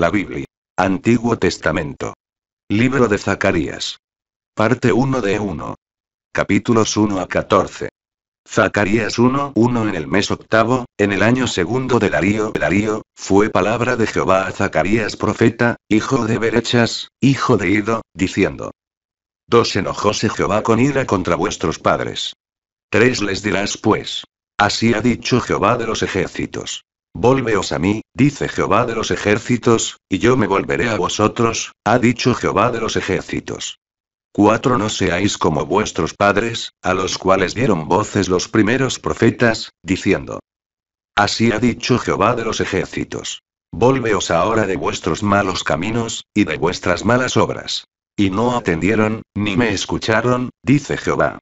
La Biblia. Antiguo Testamento. Libro de Zacarías. Parte 1 de 1. Capítulos 1 a 14. Zacarías 1, 1 En el mes octavo, en el año segundo de Darío, Darío, fue palabra de Jehová a Zacarías profeta, hijo de Berechas, hijo de Ido, diciendo. 2 enojóse Jehová con ira contra vuestros padres. 3 les dirás pues. Así ha dicho Jehová de los ejércitos. Volveos a mí, dice Jehová de los ejércitos, y yo me volveré a vosotros, ha dicho Jehová de los ejércitos. 4. No seáis como vuestros padres, a los cuales dieron voces los primeros profetas, diciendo. Así ha dicho Jehová de los ejércitos. Volveos ahora de vuestros malos caminos, y de vuestras malas obras. Y no atendieron, ni me escucharon, dice Jehová.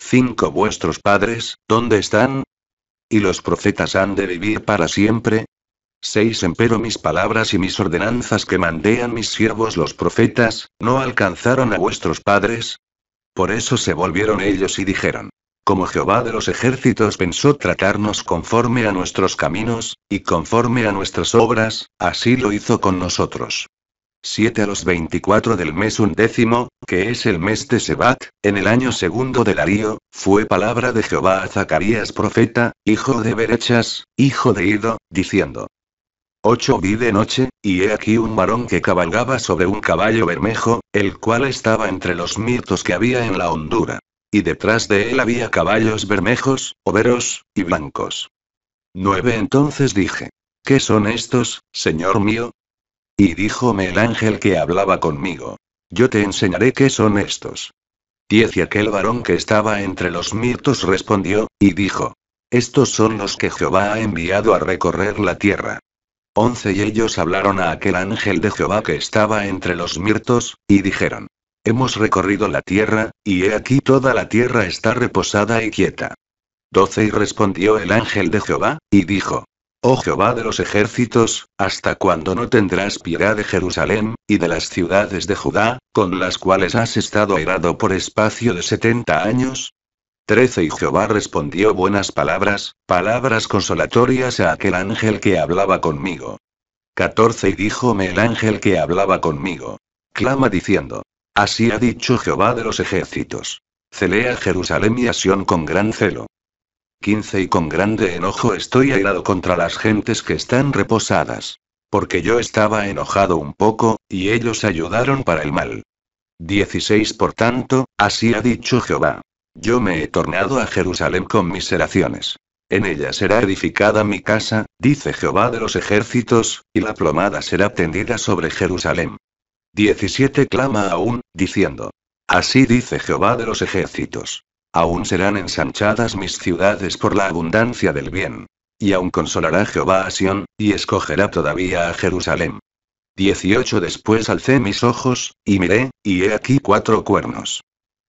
Cinco Vuestros padres, ¿dónde están? ¿Y los profetas han de vivir para siempre? Seis, Empero mis palabras y mis ordenanzas que mandé a mis siervos los profetas, no alcanzaron a vuestros padres. Por eso se volvieron ellos y dijeron, como Jehová de los ejércitos pensó tratarnos conforme a nuestros caminos, y conforme a nuestras obras, así lo hizo con nosotros. 7 a los 24 del mes undécimo, que es el mes de Sebat, en el año segundo de Darío, fue palabra de Jehová a Zacarías profeta, hijo de Berechas, hijo de Ido, diciendo. 8 Vi de noche, y he aquí un varón que cabalgaba sobre un caballo bermejo, el cual estaba entre los mirtos que había en la hondura. Y detrás de él había caballos bermejos, overos, y blancos. 9 Entonces dije, ¿Qué son estos, Señor mío? Y díjome el ángel que hablaba conmigo. Yo te enseñaré qué son estos. Diez y aquel varón que estaba entre los mirtos respondió, y dijo, Estos son los que Jehová ha enviado a recorrer la tierra. Once y ellos hablaron a aquel ángel de Jehová que estaba entre los mirtos, y dijeron, Hemos recorrido la tierra, y he aquí toda la tierra está reposada y quieta. Doce y respondió el ángel de Jehová, y dijo, Oh Jehová de los ejércitos, ¿hasta cuándo no tendrás piedad de Jerusalén, y de las ciudades de Judá, con las cuales has estado airado por espacio de setenta años? 13 Y Jehová respondió buenas palabras, palabras consolatorias a aquel ángel que hablaba conmigo. 14 Y díjome el ángel que hablaba conmigo. Clama diciendo, Así ha dicho Jehová de los ejércitos. Celea Jerusalén y Asión con gran celo. 15 y con grande enojo estoy airado contra las gentes que están reposadas. Porque yo estaba enojado un poco, y ellos ayudaron para el mal. 16 Por tanto, así ha dicho Jehová. Yo me he tornado a Jerusalén con miseraciones. En ella será edificada mi casa, dice Jehová de los ejércitos, y la plomada será tendida sobre Jerusalén. 17 Clama aún, diciendo. Así dice Jehová de los ejércitos. Aún serán ensanchadas mis ciudades por la abundancia del bien. Y aún consolará Jehová a Sión, y escogerá todavía a Jerusalén. 18 Después alcé mis ojos, y miré, y he aquí cuatro cuernos.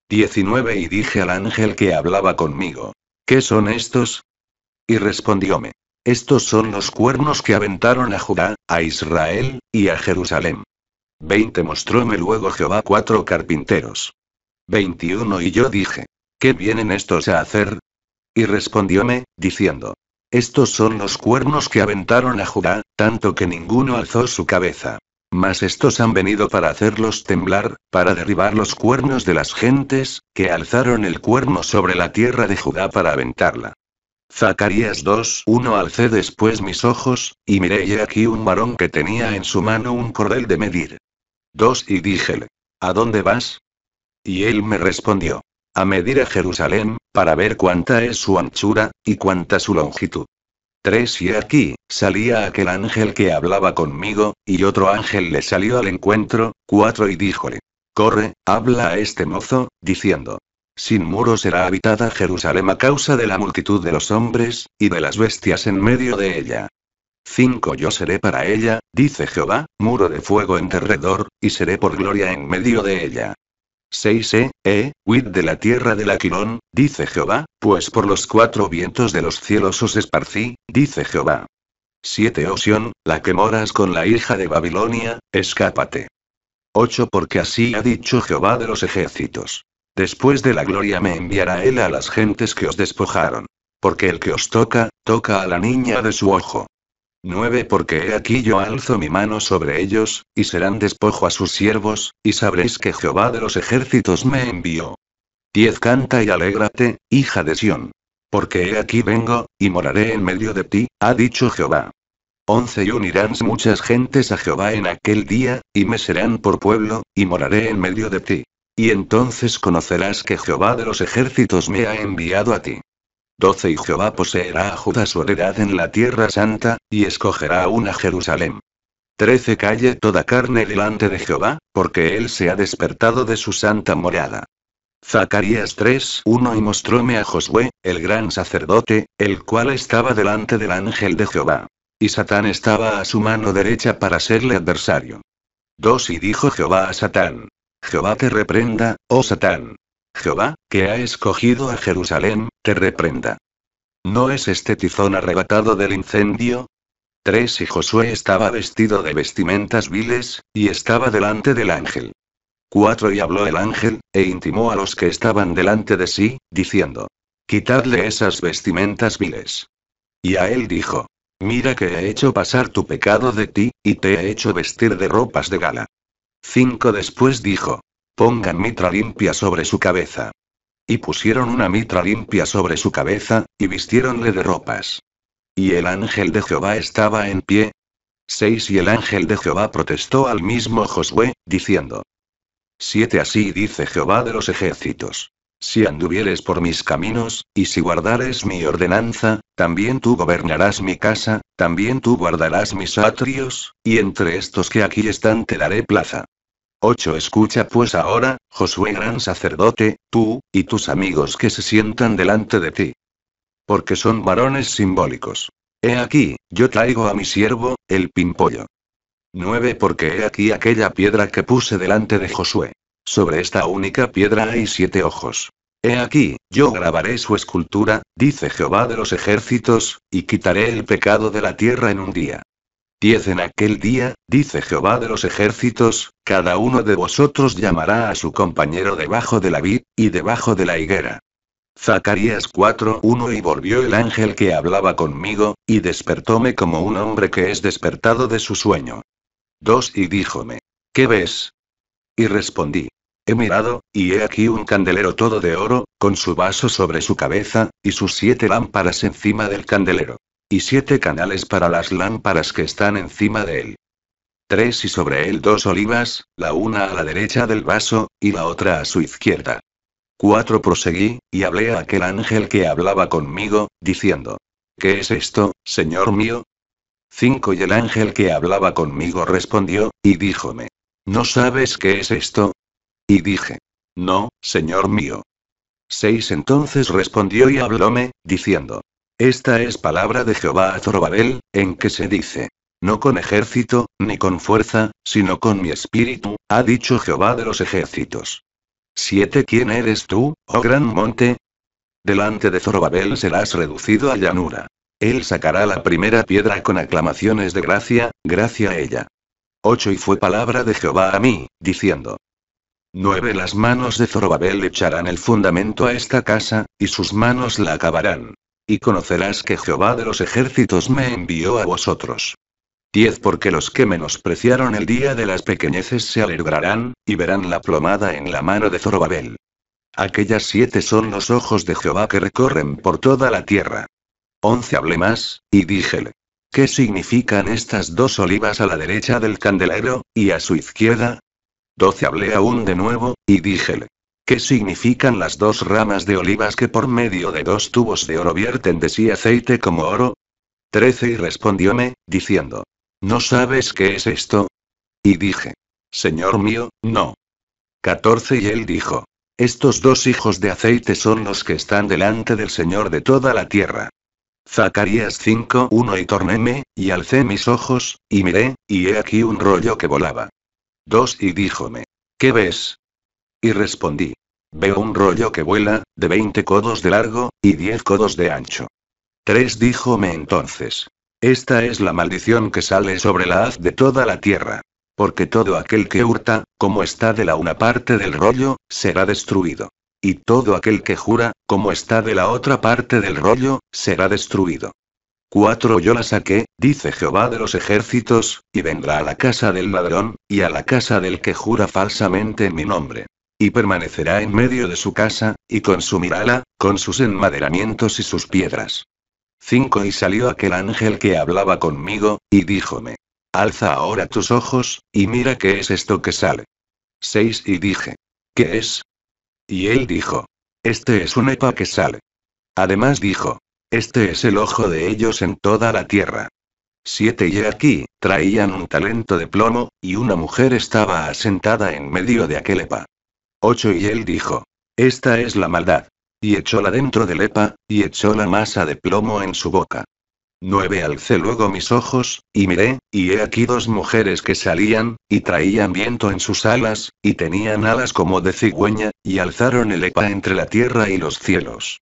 19 Y dije al ángel que hablaba conmigo, ¿qué son estos? Y respondióme, estos son los cuernos que aventaron a Judá, a Israel, y a Jerusalén. 20 Mostróme luego Jehová cuatro carpinteros. 21 Y yo dije, ¿Qué vienen estos a hacer? Y respondióme, diciendo, Estos son los cuernos que aventaron a Judá, tanto que ninguno alzó su cabeza. Mas estos han venido para hacerlos temblar, para derribar los cuernos de las gentes, que alzaron el cuerno sobre la tierra de Judá para aventarla. Zacarías 2:1. Alcé después mis ojos, y miré y aquí un varón que tenía en su mano un cordel de medir. 2 Y díjele, ¿A dónde vas? Y él me respondió, a medir a Jerusalén, para ver cuánta es su anchura, y cuánta su longitud. Tres y aquí, salía aquel ángel que hablaba conmigo, y otro ángel le salió al encuentro, cuatro y díjole, corre, habla a este mozo, diciendo, sin muro será habitada Jerusalén a causa de la multitud de los hombres, y de las bestias en medio de ella. 5. Yo seré para ella, dice Jehová, muro de fuego en derredor, y seré por gloria en medio de ella. 6 e, e, huid de la tierra del Aquilón, dice Jehová, pues por los cuatro vientos de los cielos os esparcí, dice Jehová. 7 Osión, la que moras con la hija de Babilonia, escápate. 8 Porque así ha dicho Jehová de los ejércitos. Después de la gloria me enviará él a las gentes que os despojaron. Porque el que os toca, toca a la niña de su ojo. 9 Porque he aquí yo alzo mi mano sobre ellos, y serán despojo a sus siervos, y sabréis que Jehová de los ejércitos me envió. 10 Canta y alégrate, hija de Sión. Porque he aquí vengo, y moraré en medio de ti, ha dicho Jehová. 11 Y unirán muchas gentes a Jehová en aquel día, y me serán por pueblo, y moraré en medio de ti. Y entonces conocerás que Jehová de los ejércitos me ha enviado a ti. 12 Y Jehová poseerá a Judá su heredad en la tierra santa, y escogerá una Jerusalén. 13 Calle toda carne delante de Jehová, porque él se ha despertado de su santa morada. Zacarías 3:1 Y mostróme a Josué, el gran sacerdote, el cual estaba delante del ángel de Jehová. Y Satán estaba a su mano derecha para serle adversario. 2 Y dijo Jehová a Satán. Jehová te reprenda, oh Satán, Jehová, que ha escogido a Jerusalén, te reprenda. ¿No es este tizón arrebatado del incendio? 3. Y Josué estaba vestido de vestimentas viles, y estaba delante del ángel. 4. Y habló el ángel, e intimó a los que estaban delante de sí, diciendo, Quitadle esas vestimentas viles. Y a él dijo, Mira que he hecho pasar tu pecado de ti, y te he hecho vestir de ropas de gala. 5. Después dijo, Pongan mitra limpia sobre su cabeza. Y pusieron una mitra limpia sobre su cabeza, y vistiéronle de ropas. Y el ángel de Jehová estaba en pie. 6 Y el ángel de Jehová protestó al mismo Josué, diciendo. 7 Así dice Jehová de los ejércitos. Si anduvieres por mis caminos, y si guardares mi ordenanza, también tú gobernarás mi casa, también tú guardarás mis atrios, y entre estos que aquí están te daré plaza. 8. Escucha pues ahora, Josué gran sacerdote, tú, y tus amigos que se sientan delante de ti. Porque son varones simbólicos. He aquí, yo traigo a mi siervo, el pimpollo. 9. Porque he aquí aquella piedra que puse delante de Josué. Sobre esta única piedra hay siete ojos. He aquí, yo grabaré su escultura, dice Jehová de los ejércitos, y quitaré el pecado de la tierra en un día. 10 en aquel día, dice Jehová de los ejércitos, cada uno de vosotros llamará a su compañero debajo de la vid, y debajo de la higuera. Zacarías 4:1 Y volvió el ángel que hablaba conmigo, y despertóme como un hombre que es despertado de su sueño. 2 Y díjome, ¿qué ves? Y respondí, He mirado, y he aquí un candelero todo de oro, con su vaso sobre su cabeza, y sus siete lámparas encima del candelero. Y siete canales para las lámparas que están encima de él. Tres y sobre él dos olivas, la una a la derecha del vaso, y la otra a su izquierda. Cuatro proseguí, y hablé a aquel ángel que hablaba conmigo, diciendo, ¿Qué es esto, Señor mío? Cinco y el ángel que hablaba conmigo respondió, y díjome, ¿no sabes qué es esto? Y dije, no, Señor mío. Seis entonces respondió y hablóme, diciendo, esta es palabra de Jehová a Zorobabel, en que se dice, no con ejército, ni con fuerza, sino con mi espíritu, ha dicho Jehová de los ejércitos. 7. ¿Quién eres tú, oh gran monte? Delante de Zorobabel serás reducido a llanura. Él sacará la primera piedra con aclamaciones de gracia, gracia a ella. 8. Y fue palabra de Jehová a mí, diciendo, 9. Las manos de Zorobabel echarán el fundamento a esta casa, y sus manos la acabarán. Y conocerás que Jehová de los ejércitos me envió a vosotros. 10. Porque los que menospreciaron el día de las pequeñeces se alegrarán, y verán la plomada en la mano de Zorobabel. Aquellas siete son los ojos de Jehová que recorren por toda la tierra. Once Hablé más, y díjele. ¿Qué significan estas dos olivas a la derecha del candelero, y a su izquierda? 12. Hablé aún de nuevo, y díjele. ¿Qué significan las dos ramas de olivas que por medio de dos tubos de oro vierten de sí aceite como oro? 13 y respondióme, diciendo, ¿no sabes qué es esto? Y dije, Señor mío, no. 14 y él dijo, estos dos hijos de aceite son los que están delante del Señor de toda la tierra. Zacarías 5.1 y tornéme, y alcé mis ojos, y miré, y he aquí un rollo que volaba. 2 y díjome, ¿qué ves? Y respondí. Veo un rollo que vuela, de veinte codos de largo, y diez codos de ancho. Tres díjome entonces. Esta es la maldición que sale sobre la haz de toda la tierra. Porque todo aquel que hurta, como está de la una parte del rollo, será destruido. Y todo aquel que jura, como está de la otra parte del rollo, será destruido. Cuatro yo la saqué, dice Jehová de los ejércitos, y vendrá a la casa del ladrón, y a la casa del que jura falsamente en mi nombre. Y permanecerá en medio de su casa, y consumirála, con sus enmaderamientos y sus piedras. 5. Y salió aquel ángel que hablaba conmigo, y díjome, Alza ahora tus ojos, y mira qué es esto que sale. 6. Y dije, ¿qué es? Y él dijo, Este es un epa que sale. Además dijo, Este es el ojo de ellos en toda la tierra. 7. Y aquí, traían un talento de plomo, y una mujer estaba asentada en medio de aquel epa. 8 y él dijo. Esta es la maldad. Y echóla dentro del EPA, y echó la masa de plomo en su boca. 9 Alcé luego mis ojos, y miré, y he aquí dos mujeres que salían, y traían viento en sus alas, y tenían alas como de cigüeña, y alzaron el EPA entre la tierra y los cielos.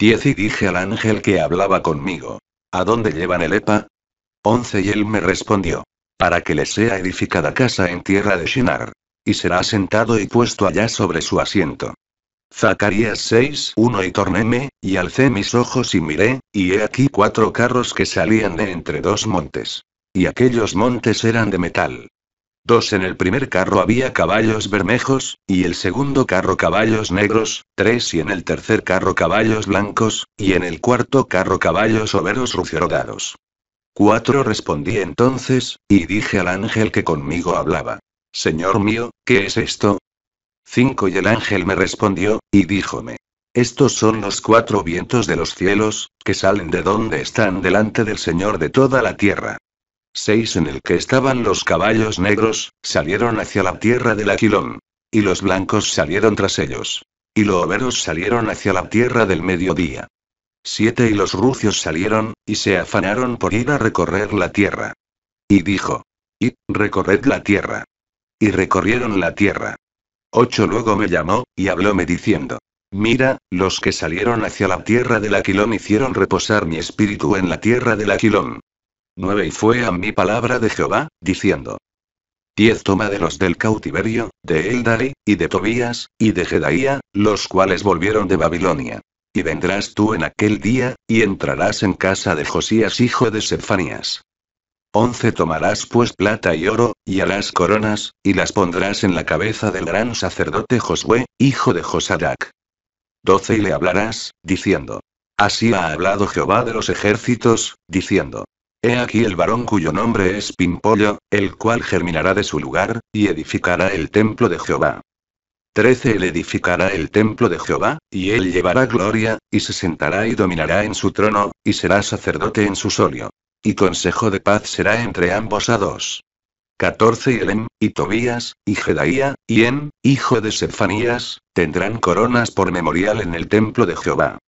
10 Y dije al ángel que hablaba conmigo. ¿A dónde llevan el EPA? 11 Y él me respondió. Para que le sea edificada casa en tierra de Shinar y será sentado y puesto allá sobre su asiento. Zacarías 6, 1 Y tornéme, y alcé mis ojos y miré, y he aquí cuatro carros que salían de entre dos montes. Y aquellos montes eran de metal. Dos en el primer carro había caballos bermejos, y el segundo carro caballos negros, tres y en el tercer carro caballos blancos, y en el cuarto carro caballos overos ruciorodados. Cuatro respondí entonces, y dije al ángel que conmigo hablaba. Señor mío, ¿qué es esto? 5 y el ángel me respondió, y díjome. Estos son los cuatro vientos de los cielos, que salen de donde están delante del Señor de toda la tierra. Seis en el que estaban los caballos negros, salieron hacia la tierra del Aquilón. Y los blancos salieron tras ellos. Y los overos salieron hacia la tierra del mediodía. Siete y los rucios salieron, y se afanaron por ir a recorrer la tierra. Y dijo. Y, recorred la tierra. Y recorrieron la tierra. Ocho luego me llamó, y hablóme diciendo, Mira, los que salieron hacia la tierra del Aquilón hicieron reposar mi espíritu en la tierra del Aquilón. Nueve y fue a mi palabra de Jehová, diciendo, Diez los del cautiverio, de Eldari, y de Tobías, y de Gedaía, los cuales volvieron de Babilonia. Y vendrás tú en aquel día, y entrarás en casa de Josías hijo de Sefanías. Once tomarás pues plata y oro, y harás coronas, y las pondrás en la cabeza del gran sacerdote Josué, hijo de Josadac. Doce y le hablarás, diciendo. Así ha hablado Jehová de los ejércitos, diciendo. He aquí el varón cuyo nombre es Pimpollo, el cual germinará de su lugar, y edificará el templo de Jehová. 13. Él edificará el templo de Jehová, y él llevará gloria, y se sentará y dominará en su trono, y será sacerdote en su solio. Y consejo de paz será entre ambos a dos. 14 Y Elem, y Tobías, y Jedaía, y En, hijo de Sefanías, tendrán coronas por memorial en el templo de Jehová.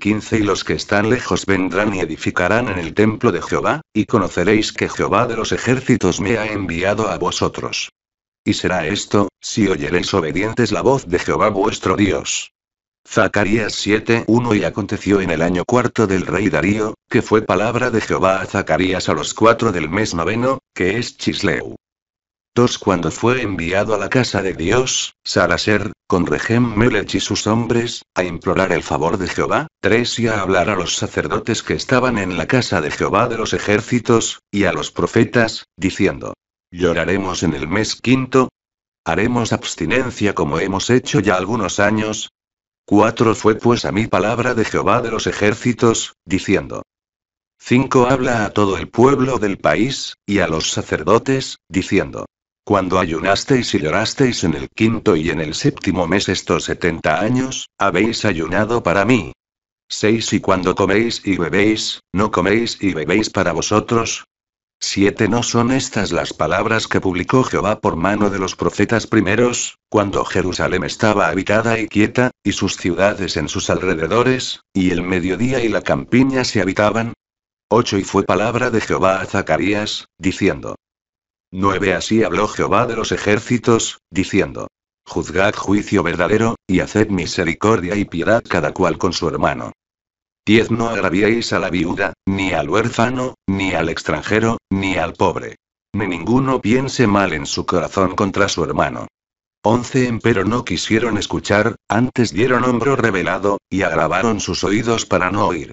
15 Y los que están lejos vendrán y edificarán en el templo de Jehová, y conoceréis que Jehová de los ejércitos me ha enviado a vosotros. Y será esto, si oyeréis obedientes la voz de Jehová vuestro Dios. Zacarías 7:1 Y aconteció en el año cuarto del rey Darío, que fue palabra de Jehová a Zacarías a los cuatro del mes noveno, que es Chisleu. 2. Cuando fue enviado a la casa de Dios, Saraser, con Regem Melech y sus hombres, a implorar el favor de Jehová, 3. Y a hablar a los sacerdotes que estaban en la casa de Jehová de los ejércitos, y a los profetas, diciendo, Lloraremos en el mes quinto, haremos abstinencia como hemos hecho ya algunos años, 4. fue pues a mi palabra de Jehová de los ejércitos, diciendo. 5. habla a todo el pueblo del país, y a los sacerdotes, diciendo. Cuando ayunasteis y llorasteis en el quinto y en el séptimo mes estos setenta años, habéis ayunado para mí. 6. y cuando coméis y bebéis, no coméis y bebéis para vosotros, Siete no son estas las palabras que publicó Jehová por mano de los profetas primeros, cuando Jerusalén estaba habitada y quieta, y sus ciudades en sus alrededores, y el mediodía y la campiña se habitaban. Ocho y fue palabra de Jehová a Zacarías, diciendo. 9. Así habló Jehová de los ejércitos, diciendo. Juzgad juicio verdadero, y haced misericordia y piedad cada cual con su hermano. Diez No agraviéis a la viuda, ni al huérfano, ni al extranjero, ni al pobre. Ni ninguno piense mal en su corazón contra su hermano. 11 empero no quisieron escuchar, antes dieron hombro revelado, y agravaron sus oídos para no oír.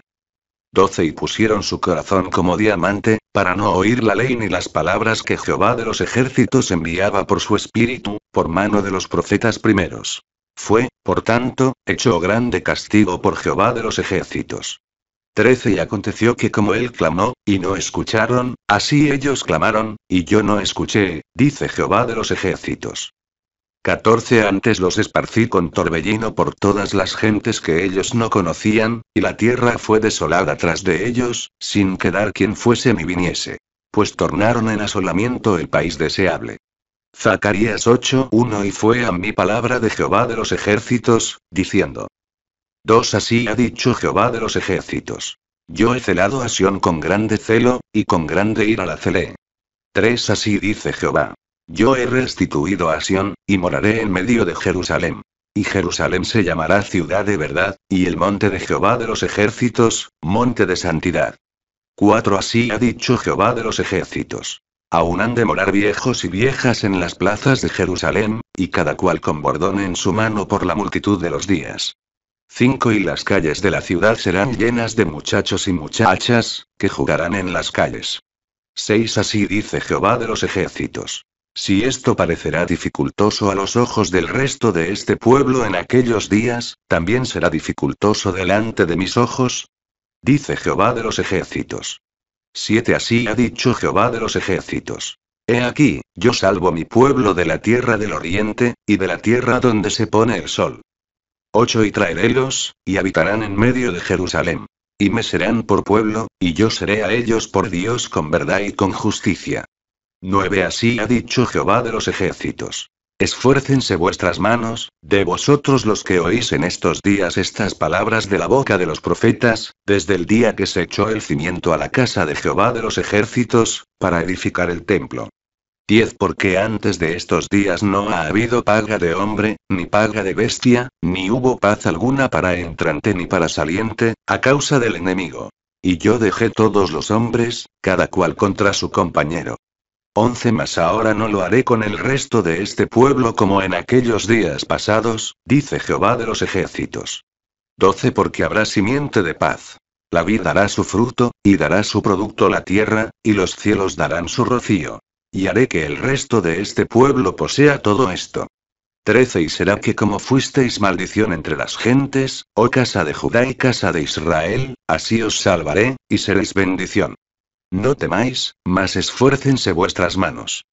12 y pusieron su corazón como diamante, para no oír la ley ni las palabras que Jehová de los ejércitos enviaba por su espíritu, por mano de los profetas primeros. Fue, por tanto, hecho grande castigo por Jehová de los ejércitos. 13 Y aconteció que como él clamó, y no escucharon, así ellos clamaron, y yo no escuché, dice Jehová de los ejércitos. 14 Antes los esparcí con torbellino por todas las gentes que ellos no conocían, y la tierra fue desolada tras de ellos, sin quedar quien fuese ni viniese. Pues tornaron en asolamiento el país deseable. Zacarías 8:1 y fue a mi palabra de Jehová de los ejércitos, diciendo. 2 Así ha dicho Jehová de los ejércitos. Yo he celado a Sión con grande celo, y con grande ira la celé. 3 Así dice Jehová. Yo he restituido a Sión, y moraré en medio de Jerusalén. Y Jerusalén se llamará ciudad de verdad, y el monte de Jehová de los ejércitos, monte de santidad. 4 Así ha dicho Jehová de los ejércitos. Aún han de morar viejos y viejas en las plazas de Jerusalén, y cada cual con bordón en su mano por la multitud de los días. 5. y las calles de la ciudad serán llenas de muchachos y muchachas, que jugarán en las calles. 6. así dice Jehová de los ejércitos. Si esto parecerá dificultoso a los ojos del resto de este pueblo en aquellos días, también será dificultoso delante de mis ojos, dice Jehová de los ejércitos. Siete así ha dicho Jehová de los ejércitos. He aquí, yo salvo mi pueblo de la tierra del oriente, y de la tierra donde se pone el sol. Ocho y traerélos, y habitarán en medio de Jerusalén. Y me serán por pueblo, y yo seré a ellos por Dios con verdad y con justicia. 9 así ha dicho Jehová de los ejércitos. Esfuércense vuestras manos, de vosotros los que oís en estos días estas palabras de la boca de los profetas, desde el día que se echó el cimiento a la casa de Jehová de los ejércitos, para edificar el templo. 10. Porque antes de estos días no ha habido paga de hombre, ni paga de bestia, ni hubo paz alguna para entrante ni para saliente, a causa del enemigo. Y yo dejé todos los hombres, cada cual contra su compañero. Once Mas ahora no lo haré con el resto de este pueblo como en aquellos días pasados, dice Jehová de los ejércitos. Doce porque habrá simiente de paz. La vida dará su fruto, y dará su producto la tierra, y los cielos darán su rocío. Y haré que el resto de este pueblo posea todo esto. Trece y será que como fuisteis maldición entre las gentes, oh casa de Judá y casa de Israel, así os salvaré, y seréis bendición. No temáis, mas esfuércense vuestras manos.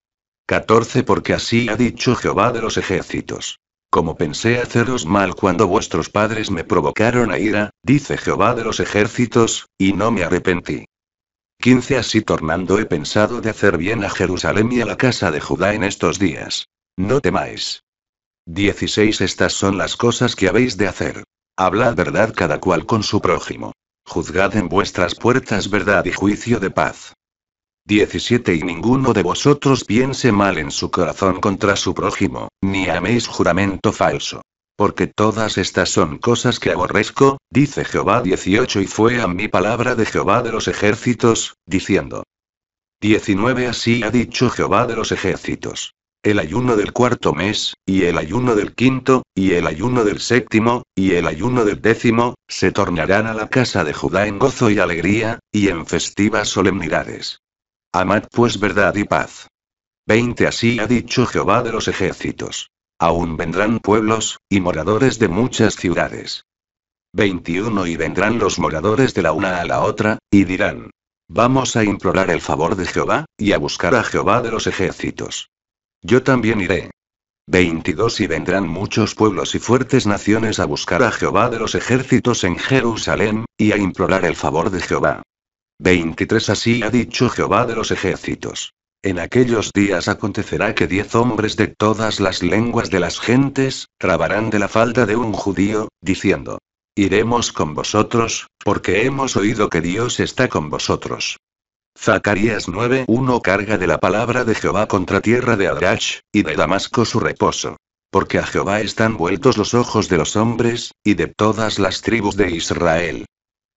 14 Porque así ha dicho Jehová de los ejércitos. Como pensé haceros mal cuando vuestros padres me provocaron a ira, dice Jehová de los ejércitos, y no me arrepentí. 15 Así tornando he pensado de hacer bien a Jerusalén y a la casa de Judá en estos días. No temáis. 16 Estas son las cosas que habéis de hacer. Hablad verdad cada cual con su prójimo. Juzgad en vuestras puertas verdad y juicio de paz. 17 Y ninguno de vosotros piense mal en su corazón contra su prójimo, ni améis juramento falso. Porque todas estas son cosas que aborrezco, dice Jehová 18 y fue a mi palabra de Jehová de los ejércitos, diciendo. 19 Así ha dicho Jehová de los ejércitos el ayuno del cuarto mes, y el ayuno del quinto, y el ayuno del séptimo, y el ayuno del décimo, se tornarán a la casa de Judá en gozo y alegría, y en festivas solemnidades. Amad pues verdad y paz. 20 Así ha dicho Jehová de los ejércitos. Aún vendrán pueblos, y moradores de muchas ciudades. 21 Y vendrán los moradores de la una a la otra, y dirán, Vamos a implorar el favor de Jehová, y a buscar a Jehová de los ejércitos yo también iré. 22 Y vendrán muchos pueblos y fuertes naciones a buscar a Jehová de los ejércitos en Jerusalén, y a implorar el favor de Jehová. 23 Así ha dicho Jehová de los ejércitos. En aquellos días acontecerá que diez hombres de todas las lenguas de las gentes, trabarán de la falda de un judío, diciendo, Iremos con vosotros, porque hemos oído que Dios está con vosotros. Zacarías 9.1 Carga de la palabra de Jehová contra tierra de Adrach, y de Damasco su reposo. Porque a Jehová están vueltos los ojos de los hombres, y de todas las tribus de Israel.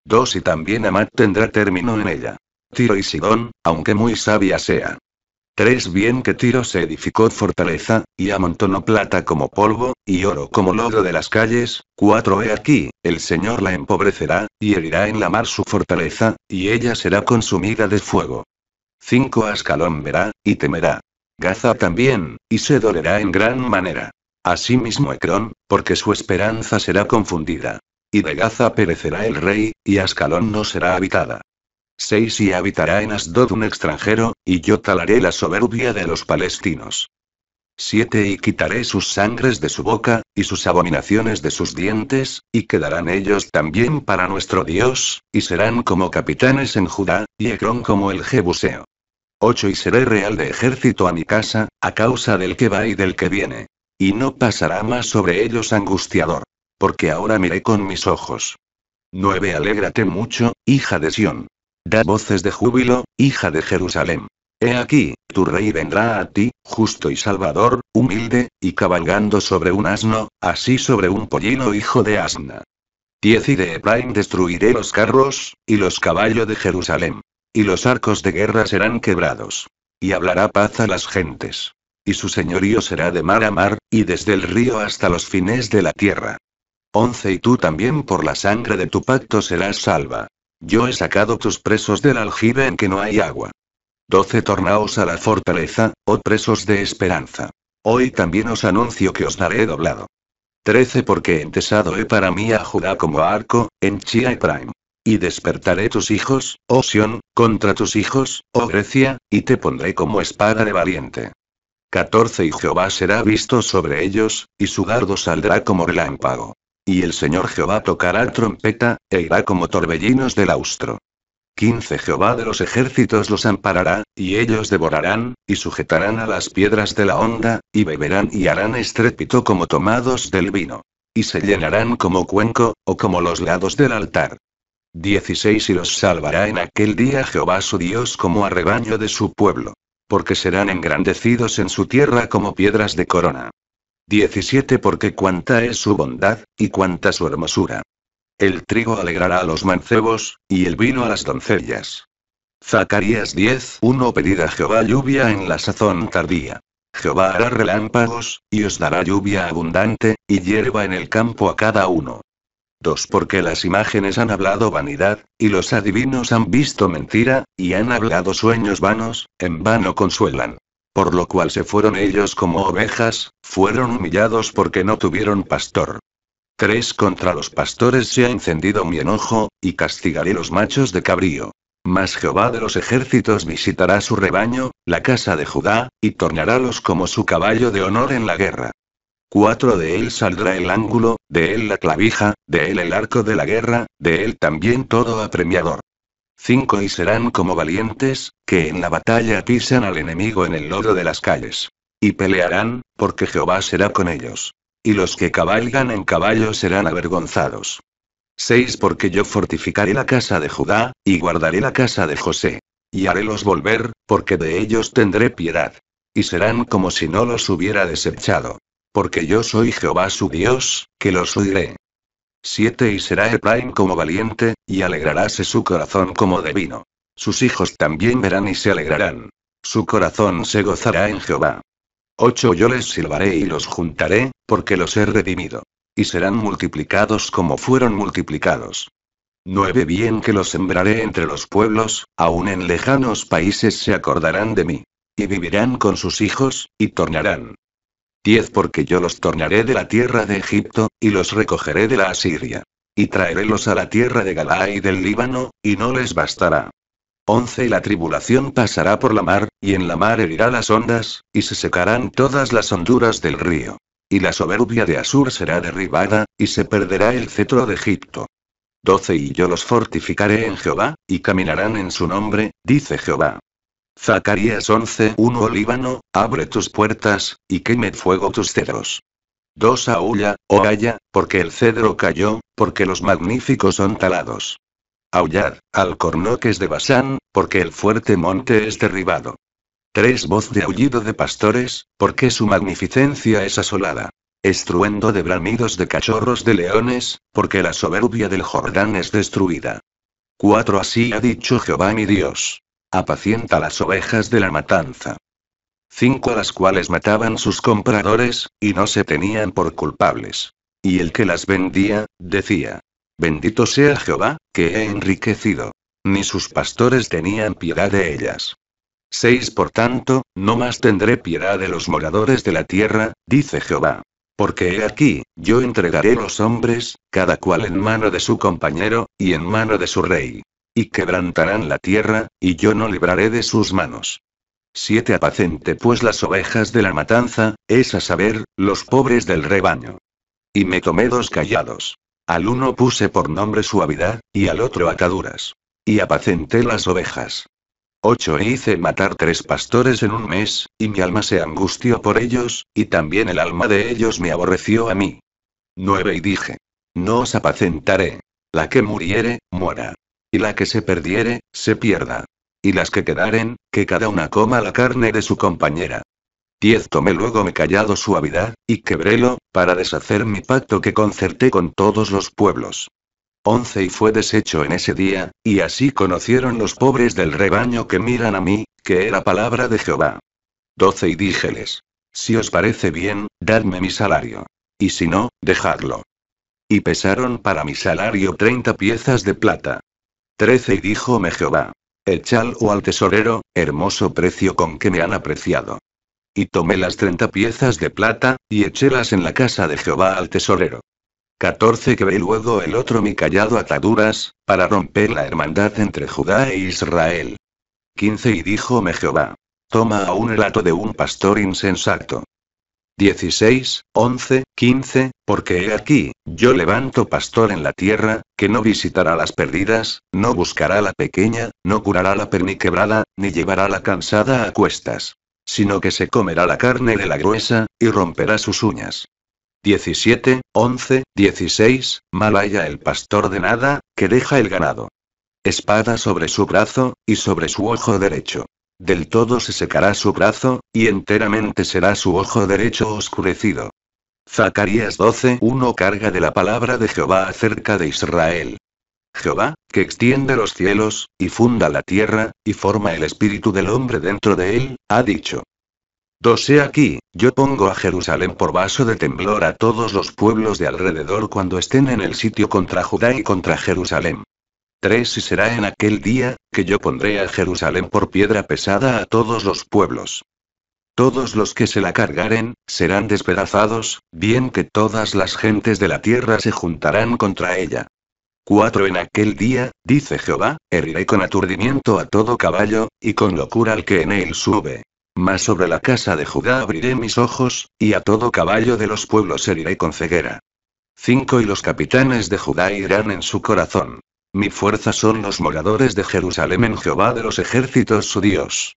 2 Y también Amad tendrá término en ella. Tiro y Sidón, aunque muy sabia sea, Tres bien que Tiro se edificó fortaleza, y amontonó plata como polvo, y oro como lodo de las calles, 4 he aquí, el Señor la empobrecerá, y herirá en la mar su fortaleza, y ella será consumida de fuego. 5 Ascalón verá, y temerá. Gaza también, y se dolerá en gran manera. Asimismo Ecrón, porque su esperanza será confundida. Y de Gaza perecerá el rey, y Ascalón no será habitada. Y habitará en Asdod un extranjero, y yo talaré la soberbia de los palestinos. 7. Y quitaré sus sangres de su boca, y sus abominaciones de sus dientes, y quedarán ellos también para nuestro Dios, y serán como capitanes en Judá, y Ecrón como el Jebuseo. 8. Y seré real de ejército a mi casa, a causa del que va y del que viene. Y no pasará más sobre ellos angustiador. Porque ahora miré con mis ojos. 9. Alégrate mucho, hija de Sión. Da voces de júbilo, hija de Jerusalén. He aquí, tu rey vendrá a ti, justo y salvador, humilde, y cabalgando sobre un asno, así sobre un pollino hijo de asna. Diez y de Efraín destruiré los carros, y los caballos de Jerusalén. Y los arcos de guerra serán quebrados. Y hablará paz a las gentes. Y su señorío será de mar a mar, y desde el río hasta los fines de la tierra. Once y tú también por la sangre de tu pacto serás salva. Yo he sacado tus presos del aljibe en que no hay agua. Doce tornaos a la fortaleza, oh presos de esperanza. Hoy también os anuncio que os daré doblado. 13 Porque entesado he para mí a Judá como arco, en Chia y Prime. Y despertaré tus hijos, oh Sion, contra tus hijos, oh Grecia, y te pondré como espada de valiente. 14 Y Jehová será visto sobre ellos, y su gardo saldrá como relámpago. Y el Señor Jehová tocará trompeta, e irá como torbellinos del austro. 15 Jehová de los ejércitos los amparará, y ellos devorarán, y sujetarán a las piedras de la onda, y beberán y harán estrépito como tomados del vino. Y se llenarán como cuenco, o como los lados del altar. 16 Y los salvará en aquel día Jehová su Dios como a rebaño de su pueblo. Porque serán engrandecidos en su tierra como piedras de corona. 17 Porque cuánta es su bondad, y cuánta su hermosura. El trigo alegrará a los mancebos, y el vino a las doncellas. Zacarías 10 1 Pedid a Jehová lluvia en la sazón tardía. Jehová hará relámpagos, y os dará lluvia abundante, y hierba en el campo a cada uno. 2. Porque las imágenes han hablado vanidad, y los adivinos han visto mentira, y han hablado sueños vanos, en vano consuelan por lo cual se fueron ellos como ovejas, fueron humillados porque no tuvieron pastor. Tres Contra los pastores se ha encendido mi enojo, y castigaré los machos de cabrío. Mas Jehová de los ejércitos visitará su rebaño, la casa de Judá, y tornarálos como su caballo de honor en la guerra. Cuatro De él saldrá el ángulo, de él la clavija, de él el arco de la guerra, de él también todo apremiador. 5. y serán como valientes, que en la batalla pisan al enemigo en el lodo de las calles. Y pelearán, porque Jehová será con ellos. Y los que cabalgan en caballo serán avergonzados. 6. Porque yo fortificaré la casa de Judá, y guardaré la casa de José. Y harélos volver, porque de ellos tendré piedad. Y serán como si no los hubiera desechado. Porque yo soy Jehová su Dios, que los huiré. 7 y será prime como valiente, y alegraráse su corazón como de vino. Sus hijos también verán y se alegrarán. Su corazón se gozará en Jehová. 8 yo les silbaré y los juntaré, porque los he redimido. Y serán multiplicados como fueron multiplicados. 9 bien que los sembraré entre los pueblos, aun en lejanos países se acordarán de mí. Y vivirán con sus hijos, y tornarán. Diez porque yo los tornaré de la tierra de Egipto, y los recogeré de la Asiria. Y traerélos a la tierra de Galá y del Líbano, y no les bastará. 11. Y la tribulación pasará por la mar, y en la mar herirá las ondas, y se secarán todas las honduras del río. Y la soberbia de Asur será derribada, y se perderá el cetro de Egipto. 12 Y yo los fortificaré en Jehová, y caminarán en su nombre, dice Jehová. Zacarías 11.1 Olíbano, abre tus puertas, y queme fuego tus cedros. 2 Aulla, oh haya, porque el cedro cayó, porque los magníficos son talados. Aullar, alcornoques de Basán, porque el fuerte monte es derribado. 3 Voz de aullido de pastores, porque su magnificencia es asolada. Estruendo de bramidos de cachorros de leones, porque la soberbia del Jordán es destruida. 4 Así ha dicho Jehová mi Dios. Apacienta las ovejas de la matanza. Cinco a las cuales mataban sus compradores, y no se tenían por culpables. Y el que las vendía, decía, Bendito sea Jehová, que he enriquecido. Ni sus pastores tenían piedad de ellas. Seis Por tanto, no más tendré piedad de los moradores de la tierra, dice Jehová. Porque he aquí, yo entregaré los hombres, cada cual en mano de su compañero, y en mano de su rey. Y quebrantarán la tierra, y yo no libraré de sus manos. 7. Apacente pues las ovejas de la matanza, es a saber, los pobres del rebaño. Y me tomé dos callados. Al uno puse por nombre suavidad, y al otro ataduras. Y apacenté las ovejas. 8. Hice matar tres pastores en un mes, y mi alma se angustió por ellos, y también el alma de ellos me aborreció a mí. 9. Y dije, no os apacentaré. La que muriere, muera. Y la que se perdiere, se pierda. Y las que quedaren, que cada una coma la carne de su compañera. Diez Tomé luego me callado suavidad, y quebrélo, para deshacer mi pacto que concerté con todos los pueblos. Once Y fue deshecho en ese día, y así conocieron los pobres del rebaño que miran a mí, que era palabra de Jehová. Doce Y díjeles, si os parece bien, dadme mi salario. Y si no, dejadlo. Y pesaron para mi salario treinta piezas de plata. 13 Y díjome Jehová. o al tesorero, hermoso precio con que me han apreciado. Y tomé las treinta piezas de plata, y echélas en la casa de Jehová al tesorero. 14 ve luego el otro mi callado ataduras, para romper la hermandad entre Judá e Israel. 15 Y díjome Jehová. Toma aún el hato de un pastor insensato. 16, 11, 15, porque he aquí, yo levanto pastor en la tierra, que no visitará las perdidas, no buscará la pequeña, no curará la perniquebrada, ni llevará la cansada a cuestas, sino que se comerá la carne de la gruesa, y romperá sus uñas. 17, 11, 16, mal haya el pastor de nada, que deja el ganado. Espada sobre su brazo, y sobre su ojo derecho. Del todo se secará su brazo, y enteramente será su ojo derecho oscurecido. Zacarías 12.1 Carga de la palabra de Jehová acerca de Israel. Jehová, que extiende los cielos, y funda la tierra, y forma el espíritu del hombre dentro de él, ha dicho. Dose aquí, yo pongo a Jerusalén por vaso de temblor a todos los pueblos de alrededor cuando estén en el sitio contra Judá y contra Jerusalén. Tres y será en aquel día, que yo pondré a Jerusalén por piedra pesada a todos los pueblos. Todos los que se la cargaren, serán despedazados, bien que todas las gentes de la tierra se juntarán contra ella. Cuatro en aquel día, dice Jehová, heriré con aturdimiento a todo caballo, y con locura al que en él sube. Mas sobre la casa de Judá abriré mis ojos, y a todo caballo de los pueblos heriré con ceguera. Cinco y los capitanes de Judá irán en su corazón. Mi fuerza son los moradores de Jerusalén en Jehová de los ejércitos su Dios.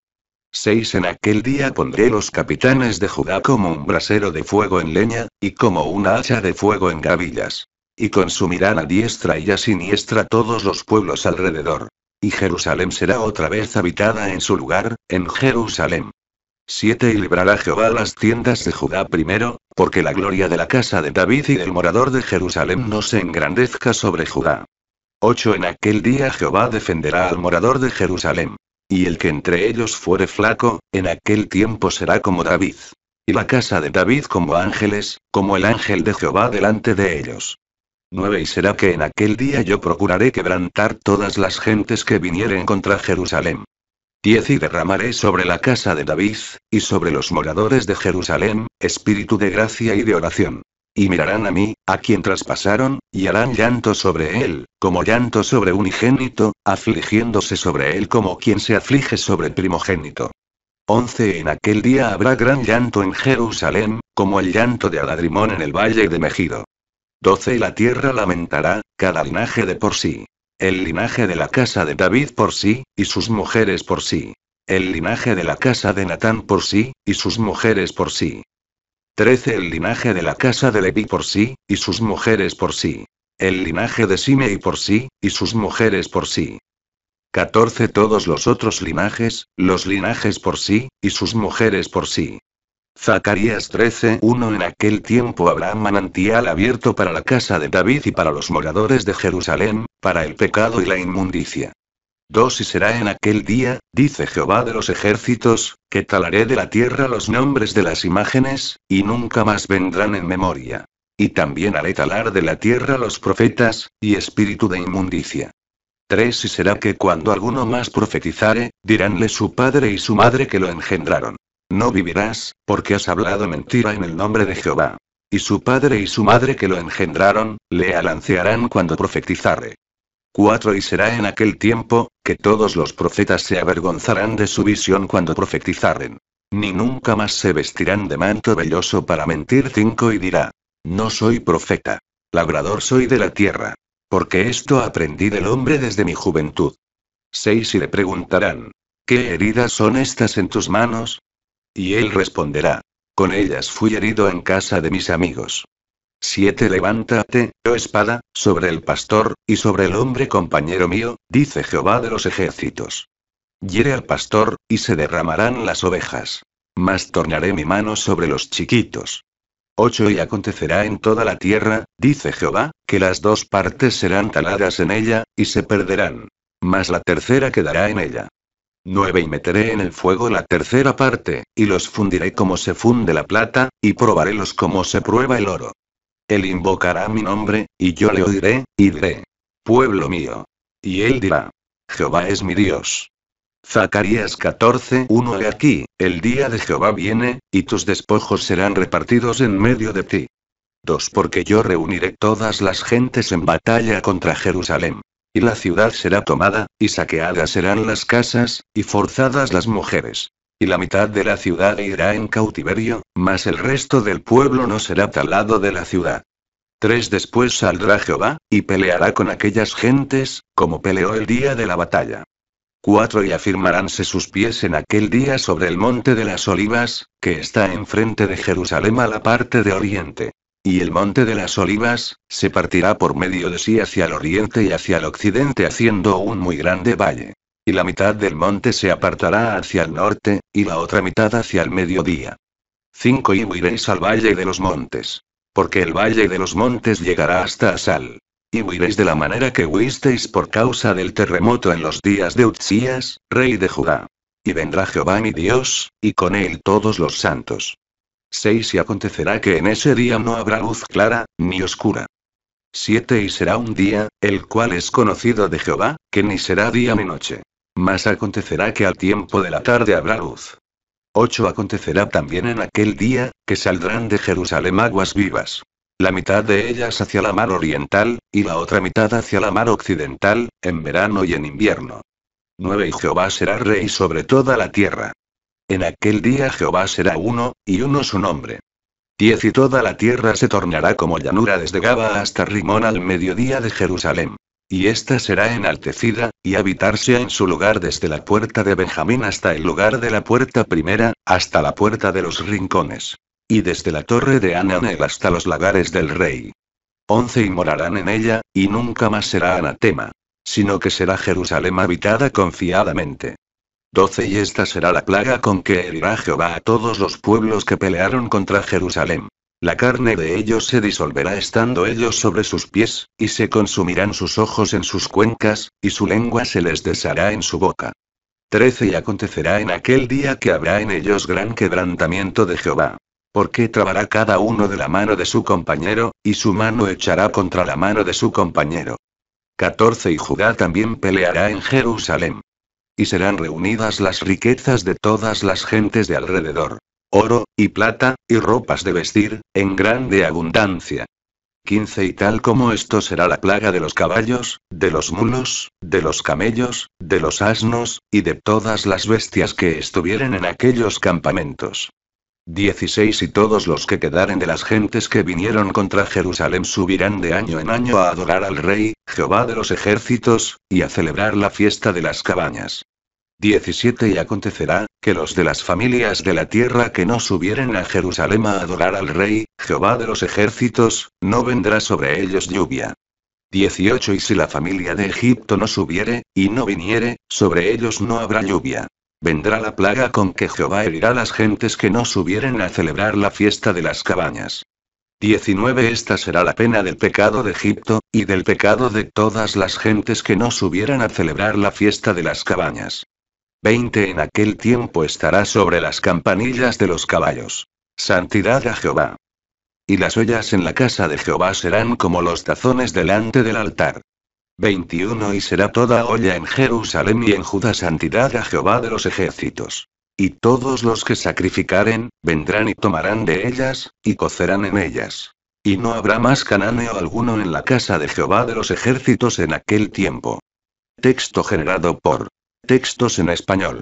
6. En aquel día pondré los capitanes de Judá como un brasero de fuego en leña, y como una hacha de fuego en gavillas. Y consumirán a diestra y a siniestra todos los pueblos alrededor. Y Jerusalén será otra vez habitada en su lugar, en Jerusalén. 7. Y librará Jehová las tiendas de Judá primero, porque la gloria de la casa de David y del morador de Jerusalén no se engrandezca sobre Judá. 8 En aquel día Jehová defenderá al morador de Jerusalén. Y el que entre ellos fuere flaco, en aquel tiempo será como David. Y la casa de David como ángeles, como el ángel de Jehová delante de ellos. 9 Y será que en aquel día yo procuraré quebrantar todas las gentes que vinieren contra Jerusalén. 10 Y derramaré sobre la casa de David, y sobre los moradores de Jerusalén, espíritu de gracia y de oración y mirarán a mí, a quien traspasaron, y harán llanto sobre él, como llanto sobre unigénito, afligiéndose sobre él como quien se aflige sobre primogénito. 11. En aquel día habrá gran llanto en Jerusalén, como el llanto de Aladrimón en el valle de Megido. 12. La tierra lamentará, cada linaje de por sí. El linaje de la casa de David por sí, y sus mujeres por sí. El linaje de la casa de Natán por sí, y sus mujeres por sí. 13. El linaje de la casa de Levi por sí, y sus mujeres por sí. El linaje de Simei por sí, y sus mujeres por sí. 14. Todos los otros linajes, los linajes por sí, y sus mujeres por sí. Zacarías 13:1 En aquel tiempo habrá manantial abierto para la casa de David y para los moradores de Jerusalén, para el pecado y la inmundicia. Dos y será en aquel día, dice Jehová de los ejércitos, que talaré de la tierra los nombres de las imágenes, y nunca más vendrán en memoria. Y también haré talar de la tierra los profetas, y espíritu de inmundicia. Tres y será que cuando alguno más profetizare, diránle su padre y su madre que lo engendraron. No vivirás, porque has hablado mentira en el nombre de Jehová. Y su padre y su madre que lo engendraron, le alancearán cuando profetizare. 4 Y será en aquel tiempo, que todos los profetas se avergonzarán de su visión cuando profetizaren. Ni nunca más se vestirán de manto velloso para mentir 5 Y dirá, no soy profeta. Labrador soy de la tierra. Porque esto aprendí del hombre desde mi juventud. 6 Y le preguntarán, ¿qué heridas son estas en tus manos? Y él responderá, con ellas fui herido en casa de mis amigos. 7 Levántate, oh espada, sobre el pastor, y sobre el hombre compañero mío, dice Jehová de los ejércitos. Hiere al pastor, y se derramarán las ovejas. Mas tornaré mi mano sobre los chiquitos. 8 Y acontecerá en toda la tierra, dice Jehová, que las dos partes serán taladas en ella, y se perderán. Mas la tercera quedará en ella. 9 y meteré en el fuego la tercera parte, y los fundiré como se funde la plata, y probarélos como se prueba el oro. Él invocará mi nombre, y yo le oiré, y diré, pueblo mío. Y él dirá, Jehová es mi Dios. Zacarías 14, 1 He aquí, el día de Jehová viene, y tus despojos serán repartidos en medio de ti. 2. Porque yo reuniré todas las gentes en batalla contra Jerusalén. Y la ciudad será tomada, y saqueadas serán las casas, y forzadas las mujeres y la mitad de la ciudad irá en cautiverio, mas el resto del pueblo no será talado de la ciudad. Tres después saldrá Jehová, y peleará con aquellas gentes, como peleó el día de la batalla. Cuatro y afirmaránse sus pies en aquel día sobre el monte de las olivas, que está enfrente de Jerusalén a la parte de oriente. Y el monte de las olivas, se partirá por medio de sí hacia el oriente y hacia el occidente haciendo un muy grande valle. Y la mitad del monte se apartará hacia el norte, y la otra mitad hacia el mediodía. 5. Y huiréis al valle de los montes. Porque el valle de los montes llegará hasta Asal. Y huiréis de la manera que huisteis por causa del terremoto en los días de Uzías, rey de Judá. Y vendrá Jehová mi Dios, y con él todos los santos. 6. Y acontecerá que en ese día no habrá luz clara, ni oscura. 7. Y será un día, el cual es conocido de Jehová, que ni será día ni noche. Mas acontecerá que al tiempo de la tarde habrá luz. 8. Acontecerá también en aquel día, que saldrán de Jerusalén aguas vivas. La mitad de ellas hacia la mar oriental, y la otra mitad hacia la mar occidental, en verano y en invierno. 9. Y Jehová será rey sobre toda la tierra. En aquel día Jehová será uno, y uno su nombre. 10. Y toda la tierra se tornará como llanura desde Gaba hasta Rimón al mediodía de Jerusalén. Y ésta será enaltecida, y habitarse en su lugar desde la puerta de Benjamín hasta el lugar de la puerta primera, hasta la puerta de los rincones. Y desde la torre de Ananel hasta los lagares del rey. Once y morarán en ella, y nunca más será anatema. Sino que será Jerusalén habitada confiadamente. 12 Y esta será la plaga con que herirá Jehová a todos los pueblos que pelearon contra Jerusalén. La carne de ellos se disolverá estando ellos sobre sus pies, y se consumirán sus ojos en sus cuencas, y su lengua se les deshará en su boca. 13 Y acontecerá en aquel día que habrá en ellos gran quebrantamiento de Jehová. Porque trabará cada uno de la mano de su compañero, y su mano echará contra la mano de su compañero. 14 Y Judá también peleará en Jerusalén. Y serán reunidas las riquezas de todas las gentes de alrededor oro, y plata, y ropas de vestir, en grande abundancia. 15 Y tal como esto será la plaga de los caballos, de los mulos, de los camellos, de los asnos, y de todas las bestias que estuvieren en aquellos campamentos. 16 Y todos los que quedaren de las gentes que vinieron contra Jerusalén subirán de año en año a adorar al Rey, Jehová de los ejércitos, y a celebrar la fiesta de las cabañas. 17 Y acontecerá, que los de las familias de la tierra que no subieren a Jerusalén a adorar al rey, Jehová de los ejércitos, no vendrá sobre ellos lluvia. 18 Y si la familia de Egipto no subiere, y no viniere, sobre ellos no habrá lluvia. Vendrá la plaga con que Jehová herirá las gentes que no subieren a celebrar la fiesta de las cabañas. 19 Esta será la pena del pecado de Egipto, y del pecado de todas las gentes que no subieran a celebrar la fiesta de las cabañas. Veinte en aquel tiempo estará sobre las campanillas de los caballos. Santidad a Jehová. Y las ollas en la casa de Jehová serán como los tazones delante del altar. 21 Y será toda olla en Jerusalén y en Judá santidad a Jehová de los ejércitos. Y todos los que sacrificaren, vendrán y tomarán de ellas, y cocerán en ellas. Y no habrá más cananeo alguno en la casa de Jehová de los ejércitos en aquel tiempo. Texto generado por Textos en español.